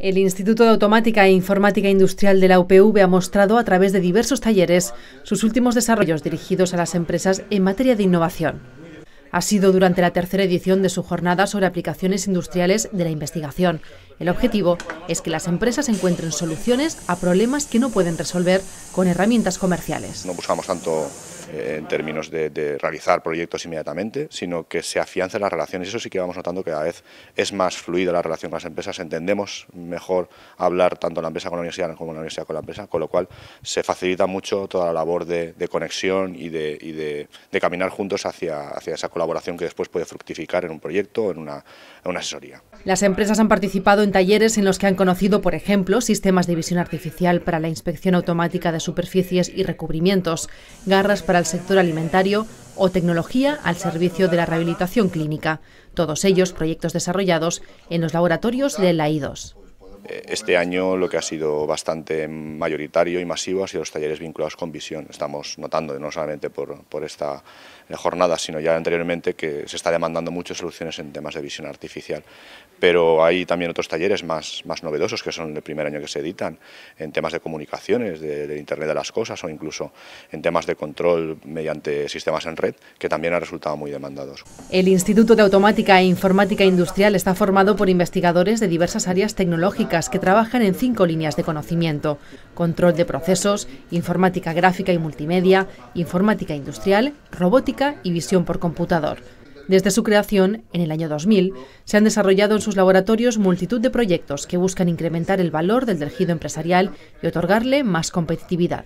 El Instituto de Automática e Informática Industrial de la UPV ha mostrado a través de diversos talleres sus últimos desarrollos dirigidos a las empresas en materia de innovación. Ha sido durante la tercera edición de su jornada sobre aplicaciones industriales de la investigación, el objetivo es que las empresas encuentren soluciones a problemas que no pueden resolver con herramientas comerciales. No buscamos tanto eh, en términos de, realizar proyectos inmediatamente, sino que se afiancen las relaciones. Eso sí que vamos notando que cada vez es más fluida la relación con las empresas, entendemos mejor hablar tanto la empresa con la universidad como la universidad con la empresa, con lo cual se facilita mucho toda la labor de, conexión y, de, caminar juntos hacia, hacia esa colaboración que después puede fructificar en un proyecto o en una, en una asesoría. Las empresas han participado en talleres en los que han conocido, por ejemplo, sistemas de visión artificial para la inspección automática de superficies y recubrimientos, garras para el sector alimentario o tecnología al servicio de la rehabilitación clínica. Todos ellos proyectos desarrollados en los laboratorios de la i este año lo que ha sido bastante mayoritario y masivo ha sido los talleres vinculados con visión. Estamos notando, no solamente por, por esta jornada, sino ya anteriormente, que se está demandando muchas soluciones en temas de visión artificial. Pero hay también otros talleres más, más novedosos, que son el primer año que se editan, en temas de comunicaciones, de, de Internet de las Cosas o incluso en temas de control mediante sistemas en red, que también han resultado muy demandados. El Instituto de Automática e Informática Industrial está formado por investigadores de diversas áreas tecnológicas que trabajan en cinco líneas de conocimiento, control de procesos, informática gráfica y multimedia, informática industrial, robótica y visión por computador. Desde su creación, en el año 2000, se han desarrollado en sus laboratorios multitud de proyectos que buscan incrementar el valor del tejido empresarial y otorgarle más competitividad.